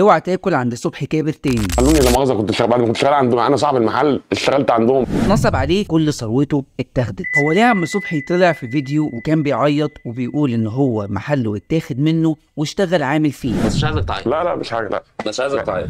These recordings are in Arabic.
اوعى تاكل عند صبحي كابر تاني خلوني لي مؤاخذه كنت شغال بعد ما كنت شغال عند معانا صاحب المحل اشتغلت عندهم نصب عليه كل ثروته اتاخدت هو ليه عم صبحي طلع في فيديو وكان بيعيط وبيقول ان هو محله اتاخد منه واشتغل عامل فيه بس مش عايزك تعيط لا لا مش عايزك لا بس عايزك تعيط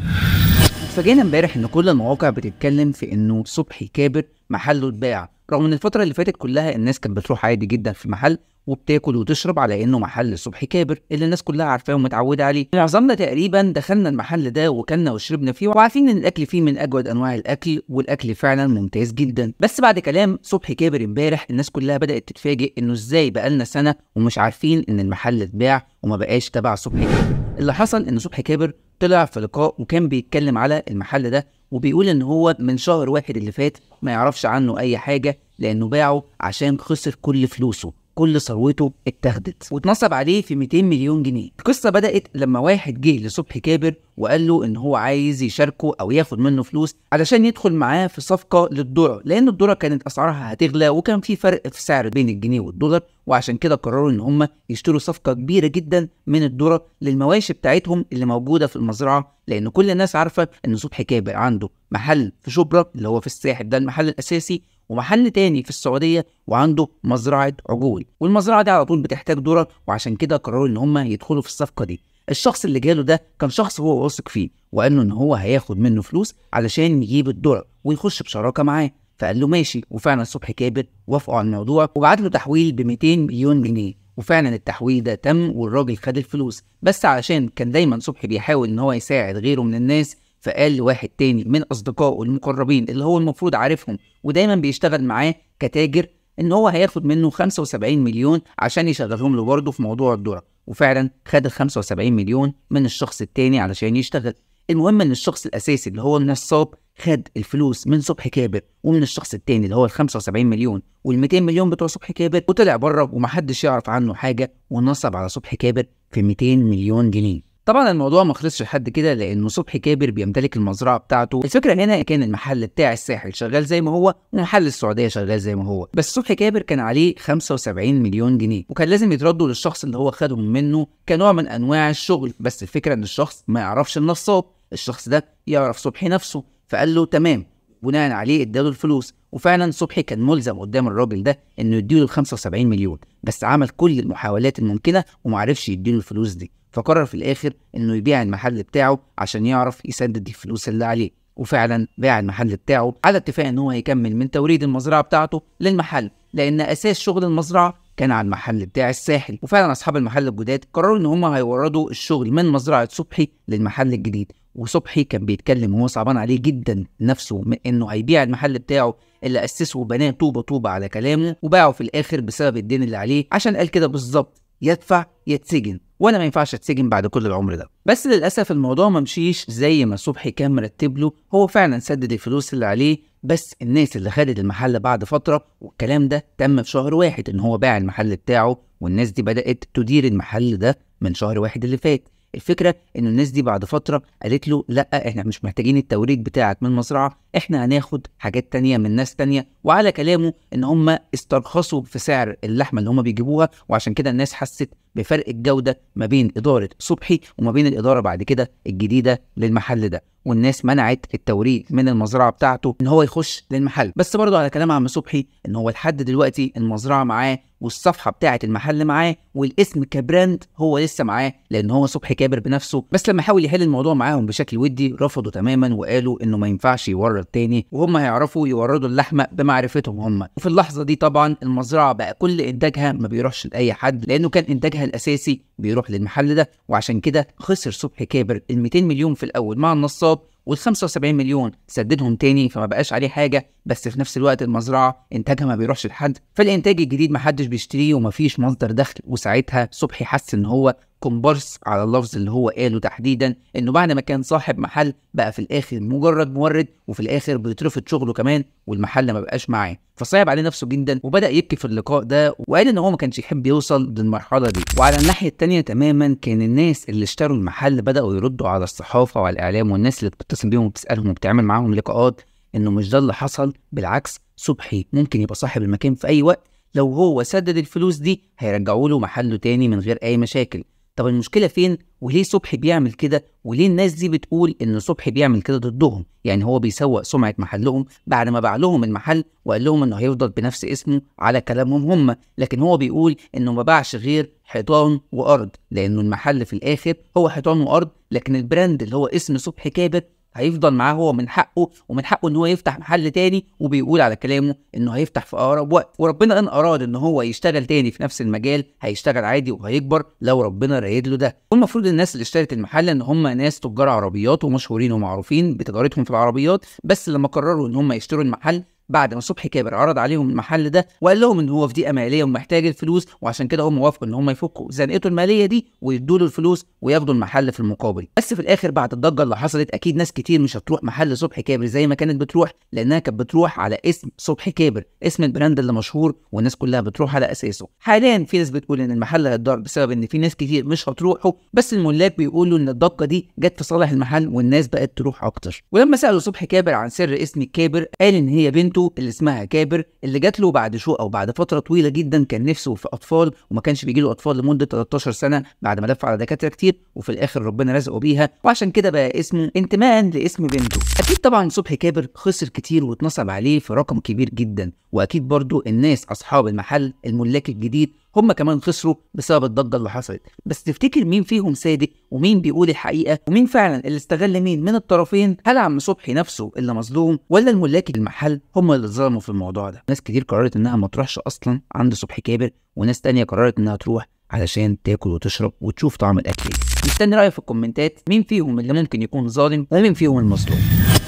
اتفاجئنا امبارح ان كل المواقع بتتكلم في انه صبحي كابر محله اتباع رغم ان الفتره اللي فاتت كلها الناس كانت بتروح عادي جدا في محل وبتاكل وتشرب على انه محل صبحي كابر اللي الناس كلها عارفاه ومتعوده عليه معظمنا تقريبا دخلنا المحل ده وكلنا وشربنا فيه وعارفين ان الاكل فيه من اجود انواع الاكل والاكل فعلا ممتاز جدا بس بعد كلام صبحي كابر امبارح الناس كلها بدات تتفاجئ انه ازاي بقالنا سنه ومش عارفين ان المحل اتباع وما بقاش تبع صبحي كابر اللي حصل ان صبحي كابر طلع في لقاء وكان بيتكلم على المحل ده وبيقول ان هو من شهر واحد اللي فات ما يعرفش عنه اي حاجه لانه باعه عشان خسر كل فلوسه كل ثروته اتاخدت واتنصب عليه في 200 مليون جنيه القصه بدات لما واحد جه لصبح كابر وقال له ان هو عايز يشاركه او ياخد منه فلوس علشان يدخل معاه في صفقه للذره لان الذره كانت اسعارها هتغلى وكان في فرق في سعر بين الجنيه والدولار وعشان كده قرروا ان هم يشتروا صفقه كبيره جدا من الذره للمواشي بتاعتهم اللي موجوده في المزرعه لان كل الناس عارفه ان صبح كابر عنده محل في شبرا اللي هو في الساحل ده المحل الاساسي ومحل تاني في السعوديه وعنده مزرعه عجول والمزرعه دي على طول بتحتاج درر وعشان كده قرروا ان هم يدخلوا في الصفقه دي الشخص اللي جاله ده كان شخص هو واثق فيه وقال له ان هو هياخد منه فلوس علشان يجيب الدرر ويخش بشراكه معاه فقال له ماشي وفعلا صبحي كابر وافقوا على الموضوع وبعت له تحويل ب 200 مليون جنيه وفعلا التحويل ده تم والراجل خد الفلوس بس علشان كان دايما صبحي بيحاول ان هو يساعد غيره من الناس فقال لواحد تاني من اصدقائه المقربين اللي هو المفروض عارفهم ودايما بيشتغل معاه كتاجر ان هو هياخد منه 75 مليون عشان يشغلهم له برضه في موضوع الدرة وفعلا خد ال 75 مليون من الشخص التاني علشان يشتغل المهم ان الشخص الاساسي اللي هو النصاب خد الفلوس من صبح كابر ومن الشخص التاني اللي هو ال 75 مليون وال 200 مليون بتوع صبح كابر وطلع بره ومحدش يعرف عنه حاجه ونصب على صبح كابر في 200 مليون جنيه طبعا الموضوع ما خلصش لحد كده لانه صبحي كابر بيمتلك المزرعه بتاعته الفكره هنا كان المحل بتاع الساحل شغال زي ما هو ومحل السعوديه شغال زي ما هو بس صبحي كابر كان عليه 75 مليون جنيه وكان لازم يتردوا للشخص اللي هو خدهم منه كنوع من انواع الشغل بس الفكره ان الشخص ما يعرفش النصاب الشخص ده يعرف صبحي نفسه فقال له تمام بناء عليه اداله الفلوس وفعلا صبحي كان ملزم قدام الراجل ده انه يديله ال 75 مليون بس عمل كل المحاولات الممكنه ومعرفش يديله الفلوس دي فقرر في الاخر انه يبيع المحل بتاعه عشان يعرف يسدد الفلوس اللي عليه وفعلا باع المحل بتاعه على اتفاق ان هو هيكمل من توريد المزرعه بتاعته للمحل لان اساس شغل المزرعه كان على المحل بتاع الساحل وفعلا اصحاب المحل الجداد قرروا ان هم هيوردوا الشغل من مزرعه صبحي للمحل الجديد وصبحي كان بيتكلم وهو صعبان عليه جدا نفسه انه هيبيع المحل بتاعه اللي اسسه وبناه طوبه طوبه على كلامه وباعه في الاخر بسبب الدين اللي عليه عشان قال كده بالظبط يدفع يتسجن وانا ما ينفعش اتسجن بعد كل العمر ده بس للاسف الموضوع ما مشيش زي ما صبحي كان مرتب له هو فعلا سدد الفلوس اللي عليه بس الناس اللي خدت المحل بعد فتره والكلام ده تم في شهر واحد ان هو باع المحل بتاعه والناس دي بدات تدير المحل ده من شهر واحد اللي فات الفكره ان الناس دي بعد فتره قالت له لا احنا مش محتاجين التوريد بتاعك من مزرعه احنا هناخد حاجات تانية من ناس تانية وعلى كلامه ان هم استرخصوا في سعر اللحمه اللي هم بيجيبوها وعشان كده الناس حست بفرق الجوده ما بين اداره صبحي وما بين الاداره بعد كده الجديده للمحل ده والناس منعت التوريد من المزرعه بتاعته ان هو يخش للمحل بس برضه على كلام عم صبحي ان هو لحد دلوقتي المزرعه معاه والصفحه بتاعه المحل معاه والاسم كبراند هو لسه معاه لان هو صبحي كابر بنفسه بس لما حاول يحل الموضوع معاهم بشكل ودي رفضوا تماما وقالوا انه ما ينفعش يورد التاني وهم هيعرفوا يوردوا اللحمه بمعرفتهم هم وفي اللحظه دي طبعا المزرعه بقى كل انتاجها ما بيروحش لاي حد لانه كان انتاجها الاساسي بيروح للمحل ده وعشان كده خسر صبحي كابر ال 200 مليون في الاول مع النصاب وال 75 مليون سددهم تاني فما بقاش عليه حاجه بس في نفس الوقت المزرعه انتاجها ما بيروحش لحد فالانتاج الجديد ما حدش بيشتريه ومفيش مصدر دخل وساعتها صبحي حس ان هو كومبارس على اللفظ اللي هو قاله تحديدا انه بعد ما كان صاحب محل بقى في الاخر مجرد مورد وفي الاخر بيترفض شغله كمان والمحل ما بقاش معاه فصعب عليه نفسه جدا وبدا يبكي في اللقاء ده وقال ان هو ما كانش يحب يوصل للمرحله دي وعلى الناحيه الثانيه تماما كان الناس اللي اشتروا المحل بداوا يردوا على الصحافه وعلى الاعلام والناس اللي بتتصل بيهم وبتسالهم وبتعمل معاهم لقاءات انه مش ده اللي حصل بالعكس صبحي ممكن يبقى صاحب المكان في اي وقت لو هو سدد الفلوس دي هيرجعوا له محله تاني من غير اي مشاكل طب المشكله فين وليه صبحي بيعمل كده وليه الناس دي بتقول ان صبحي بيعمل كده ضدهم يعني هو بيسوق سمعه محلهم بعد ما باع لهم المحل وقال لهم انه هيفضل بنفس اسمه على كلامهم هم لكن هو بيقول انه ما باعش غير حيطان وارض لانه المحل في الاخر هو حيطان وارض لكن البراند اللي هو اسم صبحي كابر هيفضل معاه هو من حقه ومن حقه ان هو يفتح محل تاني وبيقول على كلامه انه هيفتح في اقرب وقت وربنا ان اراد ان هو يشتغل تاني في نفس المجال هيشتغل عادي وهيكبر لو ربنا رايد له ده والمفروض الناس اللي اشترت المحل ان هم ناس تجار عربيات ومشهورين ومعروفين بتجارتهم في العربيات بس لما قرروا ان هم يشتروا المحل بعد ما صبحي كابر عرض عليهم المحل ده وقال لهم ان هو في ضيقه ماليه ومحتاج الفلوس وعشان كده هم وافقوا ان هم يفكوا زنقته الماليه دي ويدوا له الفلوس وياخدوا المحل في المقابل بس في الاخر بعد الضجه اللي حصلت اكيد ناس كتير مش هتروح محل صبحي كابر زي ما كانت بتروح لانها كانت بتروح على اسم صبحي كابر اسم البراند اللي مشهور والناس كلها بتروح على اساسه حاليا في ناس بتقول ان المحل هيتضرر بسبب ان في ناس كتير مش هتروحه بس الملاك بيقولوا ان الضجه دي جت في صالح المحل والناس بقت تروح اكتر ولما سالوا صبحي كابر عن سر اسم كابر قال ان هي بنت بنته اللي اسمها كابر اللي جات له بعد شو او بعد فتره طويله جدا كان نفسه في اطفال وما كانش بيجي له اطفال لمده 13 سنه بعد ما لف على دكاتره كتير وفي الاخر ربنا رزقه بيها وعشان كده بقى اسمه انتماء لاسم بنته اكيد طبعا صبحي كابر خسر كتير واتنصب عليه في رقم كبير جدا واكيد برضو الناس اصحاب المحل الملاك الجديد هم كمان خسروا بسبب الضجه اللي حصلت بس تفتكر مين فيهم صادق ومين بيقول الحقيقه ومين فعلا اللي استغل مين من الطرفين هل عم صبحي نفسه اللي مظلوم ولا الملاك المحل هم اللي اتظلموا في الموضوع ده ناس كتير قررت انها ما تروحش اصلا عند صبحي كابر وناس تانية قررت انها تروح علشان تاكل وتشرب وتشوف طعم الاكل مستني رايك في الكومنتات مين فيهم اللي ممكن يكون ظالم ومين فيهم المظلوم